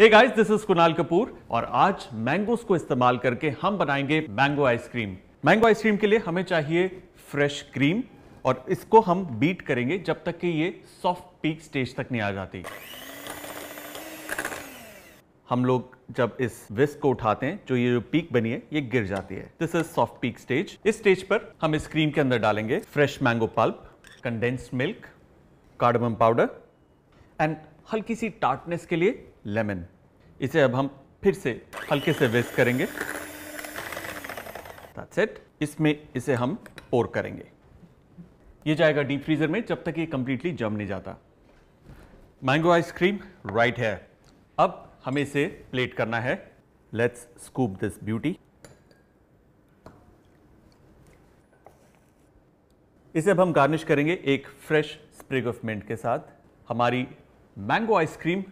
hey guys this is Kunal Kapoor और आज mangoes को इस्तेमाल करके हम बनाएंगे मैंगो आइसक्रीम मैंगो आइसक्रीम के लिए हमें चाहिए फ्रेश क्रीम और इसको हम बीट करेंगे जब तक कि ये सॉफ्ट पीक स्टेज तक नहीं आ जाती हम लोग जब इस विस्क को उठाते हैं जो ये जो पीक बनी है ये गिर जाती है this is soft peak stage इस स्टेज पर हम इस क्रीम के अंदर डालेंगे fresh mango pulp condensed milk cardamom powder and हल्की सी टार्टनेस के लिए लेमन इसे अब हम फिर से हल्के से वेस्ट करेंगे दैट्स इट इसमें इसे हम पोर करेंगे ये जाएगा डीप फ्रीजर में जब तक ये कंप्लीटली जम नहीं जाता मैंगो आइसक्रीम राइट है अब हमें इसे प्लेट करना है लेट्स स्कूप दिस ब्यूटी इसे अब हम गार्निश करेंगे एक फ्रेश स्प्रिग ऑफ मिंट के साथ हमारी मैंगो आइसक्रीम